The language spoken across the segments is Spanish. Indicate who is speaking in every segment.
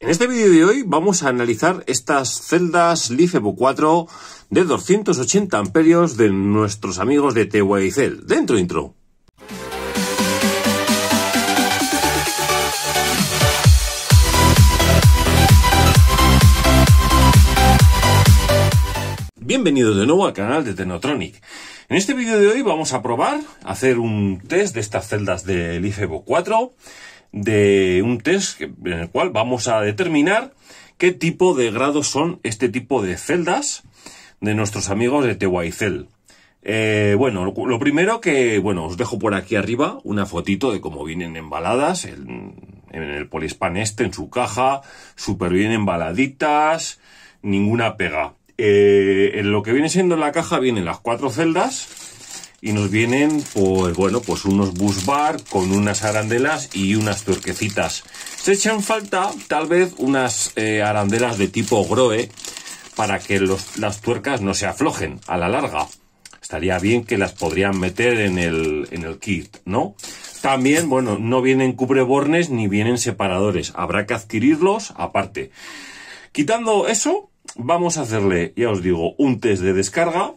Speaker 1: En este vídeo de hoy vamos a analizar estas celdas LiFePO 4 de 280 amperios de nuestros amigos de TYCEL. Dentro intro. Bienvenidos de nuevo al canal de Tenotronic. En este vídeo de hoy vamos a probar, hacer un test de estas celdas de IFEBO 4 de un test en el cual vamos a determinar qué tipo de grados son este tipo de celdas de nuestros amigos de Tehuaycel. Eh, bueno, lo, primero que, bueno, os dejo por aquí arriba una fotito de cómo vienen embaladas en, el Polispan este, en su caja, súper bien embaladitas, ninguna pega. Eh, en lo que viene siendo la caja vienen las cuatro celdas, y nos vienen pues bueno pues unos busbar con unas arandelas y unas tuerquecitas se echan falta tal vez unas eh, arandelas de tipo groe para que las tuercas no se aflojen a la larga estaría bien que las podrían meter en el, en el kit no también bueno no vienen cubrebornes ni vienen separadores habrá que adquirirlos aparte quitando eso vamos a hacerle ya os digo un test de descarga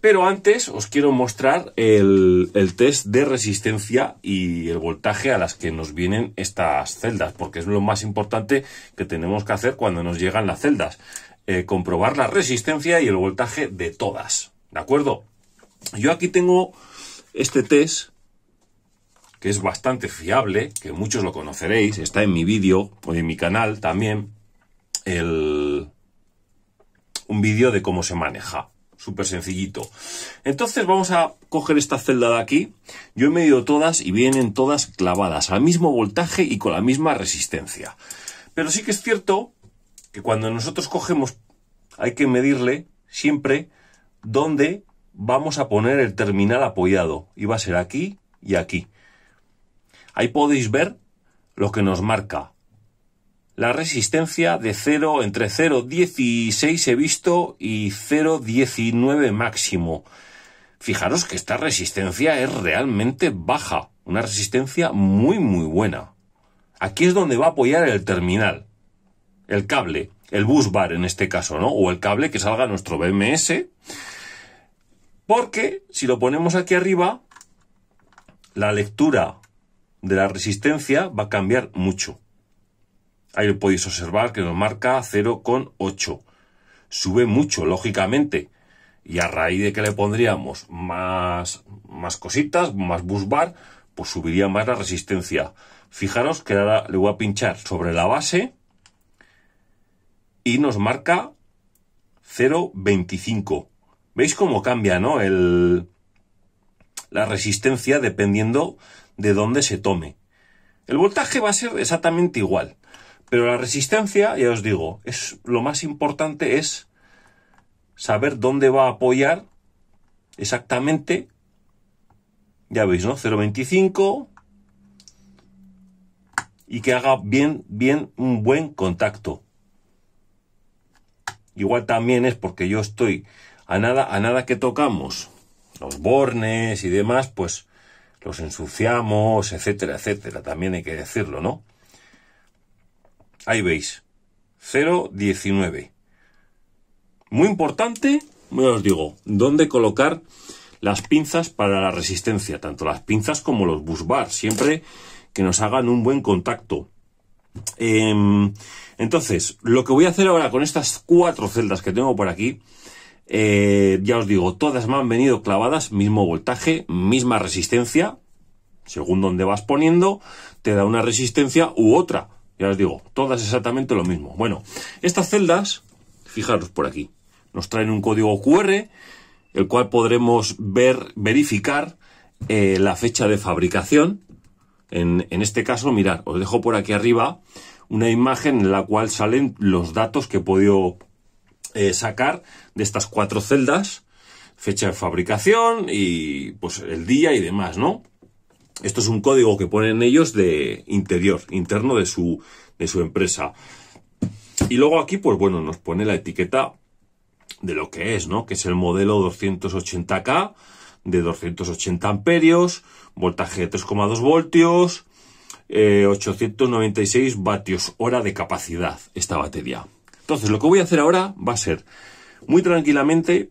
Speaker 1: pero antes os quiero mostrar el, test de resistencia y el voltaje a las que nos vienen estas celdas, porque es lo más importante que tenemos que hacer cuando nos llegan las celdas. Eh, comprobar la resistencia y el voltaje de todas. ¿De acuerdo? Yo aquí tengo este test que es bastante fiable, que muchos lo conoceréis, está en mi vídeo o en mi canal también, un vídeo de cómo se maneja súper sencillito. Entonces vamos a coger esta celda de aquí. Yo he medido todas y vienen todas clavadas al mismo voltaje y con la misma resistencia. Pero sí que es cierto que cuando nosotros cogemos hay que medirle siempre dónde vamos a poner el terminal apoyado. Y va a ser aquí y aquí. Ahí podéis ver lo que nos marca la resistencia de 0 entre 0,16 he visto y 0,19 máximo. Fijaros que esta resistencia es realmente baja, una resistencia muy muy buena. Aquí es donde va a apoyar el terminal, el cable, el bus bar en este caso, ¿no? O el cable que salga nuestro BMS. Porque si lo ponemos aquí arriba, la lectura de la resistencia va a cambiar mucho. Ahí lo podéis observar que nos marca 0,8. Sube mucho, lógicamente. Y a raíz de que le pondríamos más, más cositas, más busbar, pues subiría más la resistencia. Fijaros que ahora le voy a pinchar sobre la base y nos marca 0,25. ¿Veis cómo cambia, no? El, la resistencia dependiendo de dónde se tome. El voltaje va a ser exactamente igual. Pero la resistencia, ya os digo, es lo más importante es saber dónde va a apoyar exactamente. Ya veis, ¿no? 0.25 y que haga bien, bien un buen contacto. Igual también es porque yo estoy a nada, a nada que tocamos los bornes y demás, pues los ensuciamos, etcétera, etcétera. También hay que decirlo, ¿no? Ahí veis. 0,19. Muy importante, me os digo, dónde colocar las pinzas para la resistencia, tanto las pinzas como los bars. siempre que nos hagan un buen contacto. Em, entonces, lo que voy a hacer ahora con estas cuatro celdas que tengo por aquí, eh, ya os digo, todas me han venido clavadas, mismo voltaje, misma resistencia, según donde vas poniendo, te da una resistencia u otra. Ya os digo, todas exactamente lo mismo. Bueno, estas celdas, fijaros por aquí, nos traen un código QR, el cual podremos ver, verificar eh, la fecha de fabricación. En, este caso, mirad, os dejo por aquí arriba una imagen en la cual salen los datos que he podido eh, sacar de estas cuatro celdas, fecha de fabricación y pues el día y demás, ¿no? Esto es un código que ponen ellos de interior, interno de su, de su empresa. Y luego aquí, pues bueno, nos pone la etiqueta de lo que es, ¿no? Que es el modelo 280K de 280 amperios, voltaje de 3,2 voltios, 896 eh, vatios hora de capacidad esta batería. Entonces, lo que voy a hacer ahora va a ser, muy tranquilamente,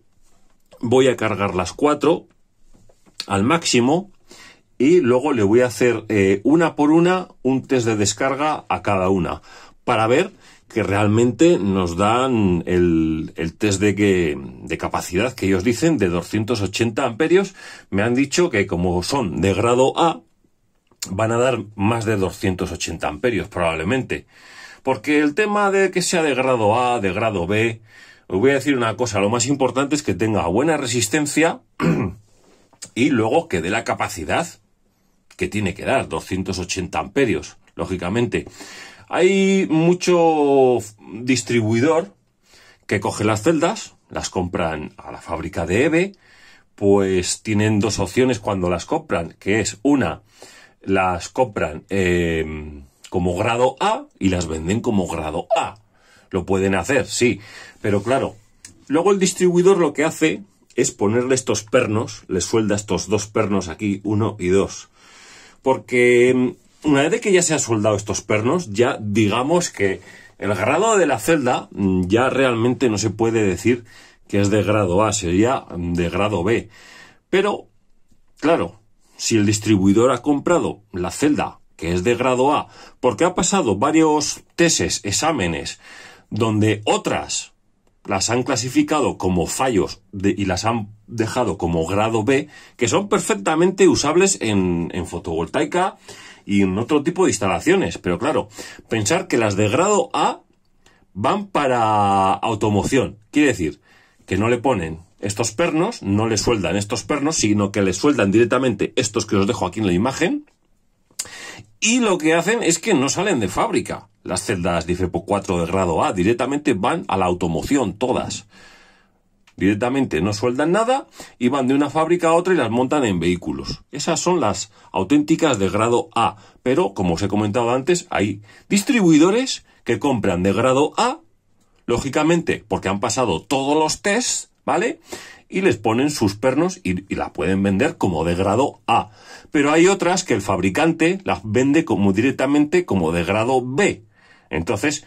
Speaker 1: voy a cargar las cuatro al máximo y luego le voy a hacer eh, una por una un test de descarga a cada una para ver que realmente nos dan el, test de, que, de capacidad que ellos dicen de 280 amperios. Me han dicho que como son de grado A, van a dar más de 280 amperios probablemente. Porque el tema de que sea de grado A, de grado B, os voy a decir una cosa, lo más importante es que tenga buena resistencia y luego que dé la capacidad que tiene que dar, 280 amperios, lógicamente. Hay mucho distribuidor que coge las celdas, las compran a la fábrica de EVE, pues tienen dos opciones cuando las compran, que es una, las compran em, como grado A y las venden como grado A. Lo pueden hacer, sí, pero claro, luego el distribuidor lo que hace es ponerle estos pernos, les suelda estos dos pernos aquí, uno y dos. Porque mm, una vez que ya se han soldado estos pernos, ya digamos que el grado de la celda mm, ya realmente no se puede decir que es de grado A, sería mm, de grado B. Pero, claro, si el distribuidor ha comprado la celda que es de grado A, porque ha pasado varios tesis, exámenes, donde otras las han clasificado como fallos y las han dejado como grado B, que son perfectamente usables en, en fotovoltaica y en otro tipo de instalaciones. Pero claro, pensar que las de grado A van para automoción. Quiere decir que no le ponen estos pernos, no le sueldan estos pernos, sino que le sueldan directamente estos que os dejo aquí en la imagen, y lo que hacen es que no salen de fábrica las celdas de FEPO 4 de grado A, directamente van a la automoción todas. Directamente no sueldan nada y van de una fábrica a otra y las montan en vehículos. Esas son las auténticas de grado A, pero como os he comentado antes, hay distribuidores que compran de grado A, lógicamente porque han pasado todos los tests ¿vale? Y les ponen sus pernos y, la pueden vender como de grado A. Pero hay otras que el fabricante las vende como directamente como de grado B. Entonces,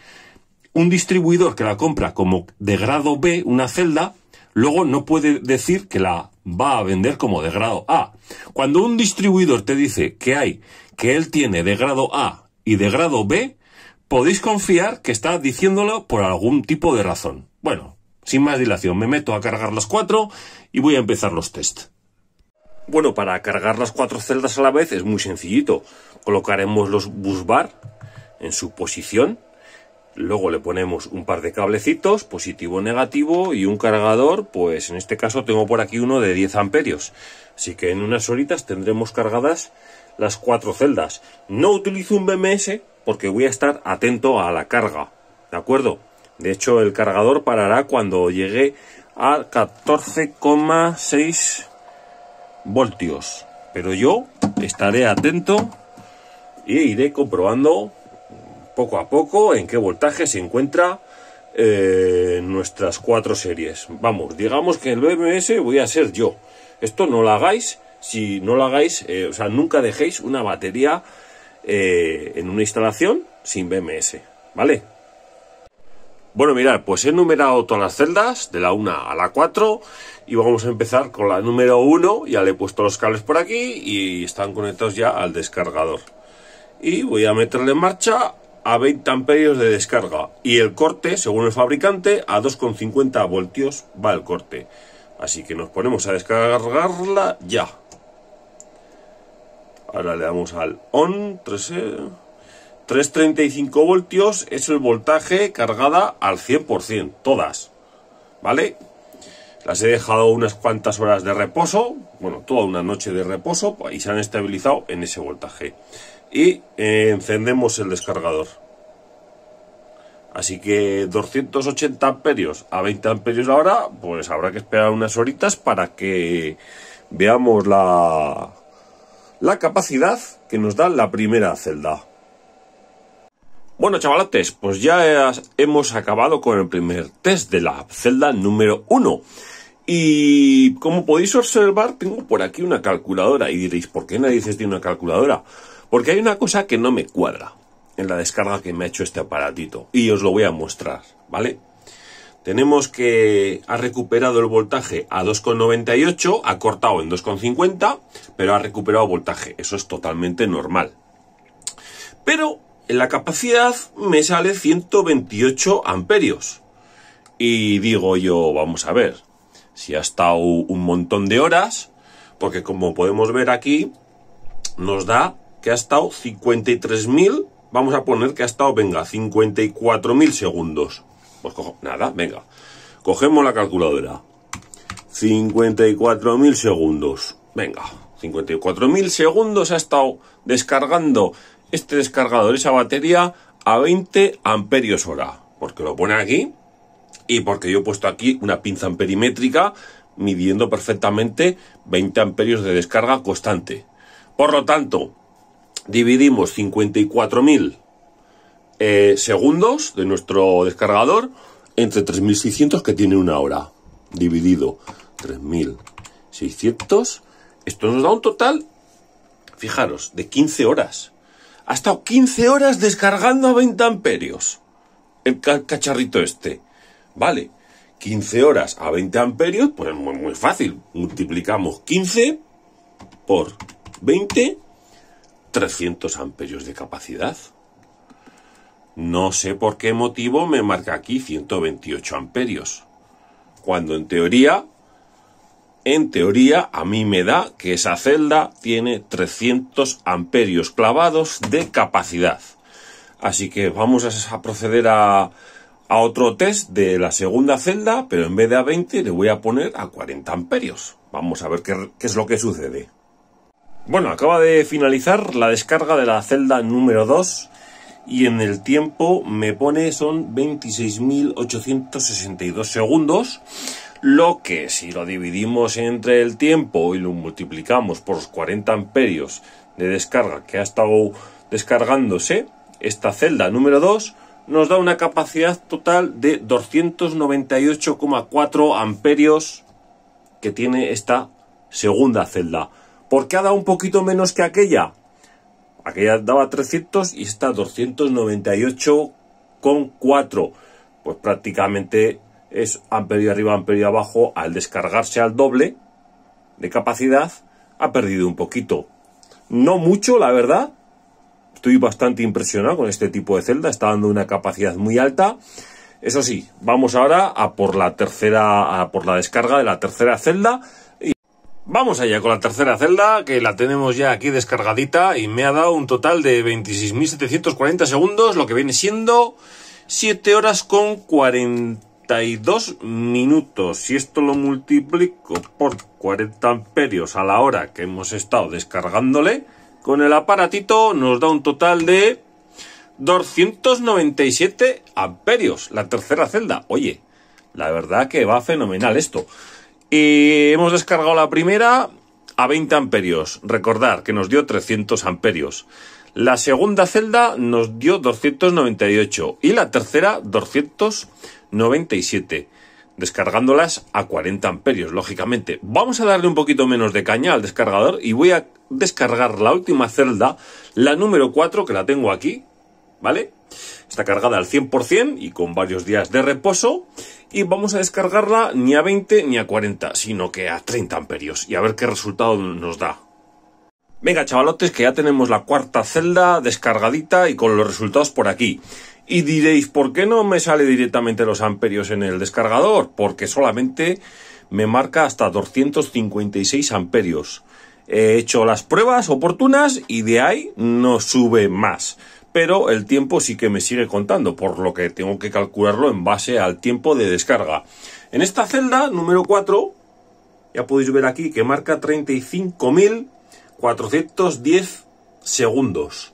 Speaker 1: un distribuidor que la compra como de grado B, una celda, luego no puede decir que la va a vender como de grado A. Cuando un distribuidor te dice que hay, que él tiene de grado A y de grado B, podéis confiar que está diciéndolo por algún tipo de razón. Bueno, sin más dilación, me meto a cargar las cuatro y voy a empezar los test. Bueno, para cargar las cuatro celdas a la vez es muy sencillito. Colocaremos los busbar en su posición. Luego le ponemos un par de cablecitos, positivo, negativo y un cargador, pues en este caso tengo por aquí uno de 10 amperios. Así que en unas horitas tendremos cargadas las cuatro celdas. No utilizo un BMS porque voy a estar atento a la carga, ¿de acuerdo? De hecho, el cargador parará cuando llegue a 14,6 voltios. Pero yo estaré atento y iré comprobando poco a poco en qué voltaje se encuentra eh, nuestras cuatro series. Vamos, digamos que el BMS voy a ser yo. Esto no lo hagáis, si no lo hagáis, eh, o sea, nunca dejéis una batería eh, en una instalación sin BMS, ¿vale? Bueno, mirad, pues he numerado todas las celdas, de la 1 a la 4, y vamos a empezar con la número 1, ya le he puesto los cables por aquí y están conectados ya al descargador. Y voy a meterle en marcha a 20 amperios de descarga y el corte, según el fabricante, a 2,50 voltios va el corte. Así que nos ponemos a descargarla ya. Ahora le damos al on 13 335 voltios es el voltaje cargada al 100%, todas, ¿vale? Las he dejado unas cuantas horas de reposo, bueno, toda una noche de reposo, y se han estabilizado en ese voltaje. Y eh, encendemos el descargador. Así que 280 amperios a 20 amperios ahora, pues habrá que esperar unas horitas para que veamos la, la capacidad que nos da la primera celda. Bueno, chavalotes, pues ya hemos acabado con el primer test de la celda número 1. Y como podéis observar, tengo por aquí una calculadora. Y diréis, ¿por qué nadie se tiene una calculadora? Porque hay una cosa que no me cuadra en la descarga que me ha hecho este aparatito. Y os lo voy a mostrar, ¿vale? Tenemos que ha recuperado el voltaje a 2,98, ha cortado en 2,50, pero ha recuperado voltaje. Eso es totalmente normal. Pero en la capacidad me sale 128 amperios. Y digo yo, vamos a ver, si ha estado un montón de horas, porque como podemos ver aquí, nos da que ha estado 53.000, vamos a poner que ha estado, venga, 54.000 segundos. Pues nada, venga, cogemos la calculadora. 54.000 segundos, venga, 54.000 segundos ha estado descargando este descargador, esa batería, a 20 amperios hora. Porque lo pone aquí y porque yo he puesto aquí una pinza amperimétrica midiendo perfectamente 20 amperios de descarga constante. Por lo tanto, dividimos 54.000 mil eh, segundos de nuestro descargador entre 3.600 que tiene una hora. Dividido 3.600, esto nos da un total, fijaros, de 15 horas ha estado 15 horas descargando a 20 amperios el cacharrito este. Vale, 15 horas a 20 amperios, pues muy, muy fácil. Multiplicamos 15 por 20, 300 amperios de capacidad. No sé por qué motivo me marca aquí 128 amperios, cuando en teoría en teoría, a mí me da que esa celda tiene 300 amperios clavados de capacidad. Así que vamos a proceder a, otro test de la segunda celda, pero en vez de a 20 le voy a poner a 40 amperios. Vamos a ver qué, qué es lo que sucede. Bueno, acaba de finalizar la descarga de la celda número 2 y en el tiempo me pone son 26.862 segundos lo que si lo dividimos entre el tiempo y lo multiplicamos por los 40 amperios de descarga que ha estado descargándose esta celda número 2 nos da una capacidad total de 298,4 amperios que tiene esta segunda celda. ¿Por qué ha dado un poquito menos que aquella? Aquella daba 300 y esta 298,4. Pues prácticamente es amperio arriba, amperio abajo, al descargarse al doble de capacidad, ha perdido un poquito. No mucho, la verdad. Estoy bastante impresionado con este tipo de celda, está dando una capacidad muy alta. Eso sí, vamos ahora a por la tercera, a por la descarga de la tercera celda. Y vamos allá con la tercera celda, que la tenemos ya aquí descargadita y me ha dado un total de 26.740 segundos, lo que viene siendo 7 horas con 40 minutos. Si esto lo multiplico por 40 amperios a la hora que hemos estado descargándole, con el aparatito nos da un total de 297 amperios. La tercera celda. Oye, la verdad que va fenomenal esto. Y hemos descargado la primera a 20 amperios. Recordar que nos dio 300 amperios. La segunda celda nos dio 298 y la tercera 200 97 descargándolas a 40 amperios, lógicamente. Vamos a darle un poquito menos de caña al descargador y voy a descargar la última celda, la número 4, que la tengo aquí, ¿vale? Está cargada al 100% y con varios días de reposo. Y vamos a descargarla ni a 20 ni a 40, sino que a 30 amperios y a ver qué resultado nos da. Venga, chavalotes, que ya tenemos la cuarta celda descargadita y con los resultados por aquí. Y diréis, ¿por qué no me sale directamente los amperios en el descargador? Porque solamente me marca hasta 256 amperios. He hecho las pruebas oportunas y de ahí no sube más. Pero el tiempo sí que me sigue contando, por lo que tengo que calcularlo en base al tiempo de descarga. En esta celda número 4, ya podéis ver aquí que marca 35.000 410 segundos.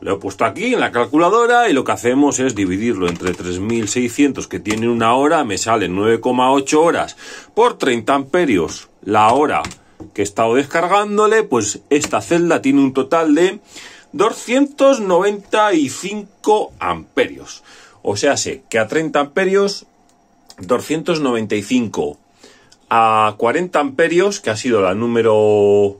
Speaker 1: Lo he puesto aquí en la calculadora y lo que hacemos es dividirlo entre 3600 que tiene una hora, me sale 9,8 horas por 30 amperios la hora que he estado descargándole, pues esta celda tiene un total de 295 amperios. O sea, sé que a 30 amperios 295 a 40 amperios, que ha sido la número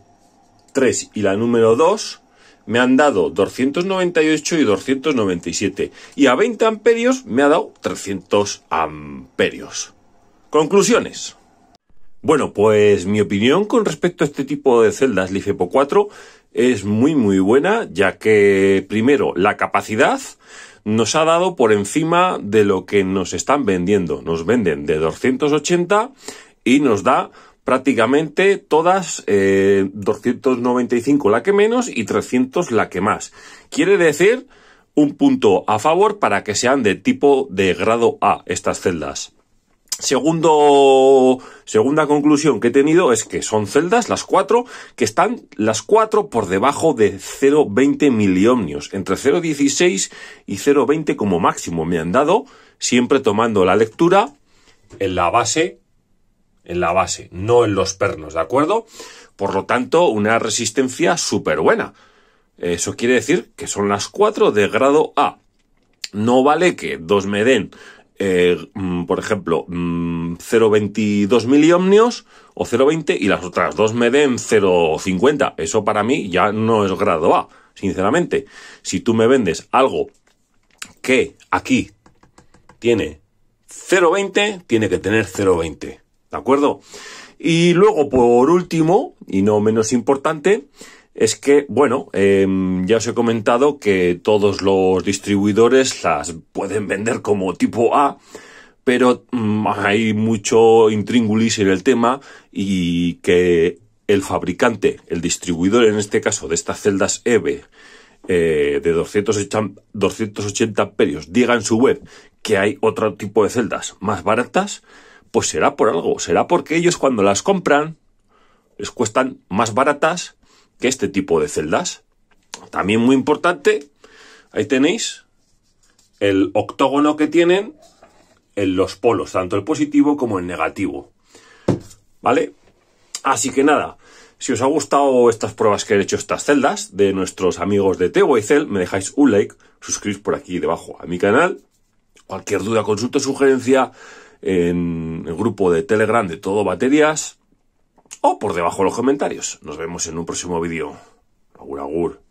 Speaker 1: 3 y la número 2 me han dado 298 y 297. Y a 20 amperios me ha dado 300 amperios. Conclusiones. Bueno, pues mi opinión con respecto a este tipo de celdas LiFePO 4 es muy muy buena, ya que primero la capacidad nos ha dado por encima de lo que nos están vendiendo. Nos venden de 280 y nos da prácticamente todas, 295 eh, la que menos y 300 la que más. Quiere decir un punto a favor para que sean de tipo de grado A estas celdas. Segundo, segunda conclusión que he tenido es que son celdas, las cuatro, que están las cuatro por debajo de 0,20 miliomnios, entre 0,16 y 0,20 como máximo. Me han dado, siempre tomando la lectura en la base en la base, no en los pernos, ¿de acuerdo? Por lo tanto, una resistencia súper buena. Eso quiere decir que son las 4 de grado A. No vale que dos me den, eh, mm, por ejemplo, 0,22 mm, miliomnios o 0,20 y las otras dos me den 0,50. Eso para mí ya no es grado A, sinceramente. Si tú me vendes algo que aquí tiene 0,20, tiene que tener 0,20. ¿De acuerdo? Y luego, por último, y no menos importante, es que, bueno, em, ya os he comentado que todos los distribuidores las pueden vender como tipo A, pero mm, hay mucho intríngulis en el tema y que el fabricante, el distribuidor en este caso de estas celdas EVE eh, de 280 amperios, diga en su web que hay otro tipo de celdas más baratas, pues será por algo, será porque ellos cuando las compran les cuestan más baratas que este tipo de celdas. También muy importante, ahí tenéis el octógono que tienen en los polos, tanto el positivo como el negativo. ¿Vale? Así que nada, si os ha gustado estas pruebas que he hecho estas celdas de nuestros amigos de Cel, me dejáis un like, suscribís por aquí debajo a mi canal. Cualquier duda, consulta, sugerencia, en el grupo de Telegram de Todo Baterías o por debajo de los comentarios. Nos vemos en un próximo vídeo. Agur, agur.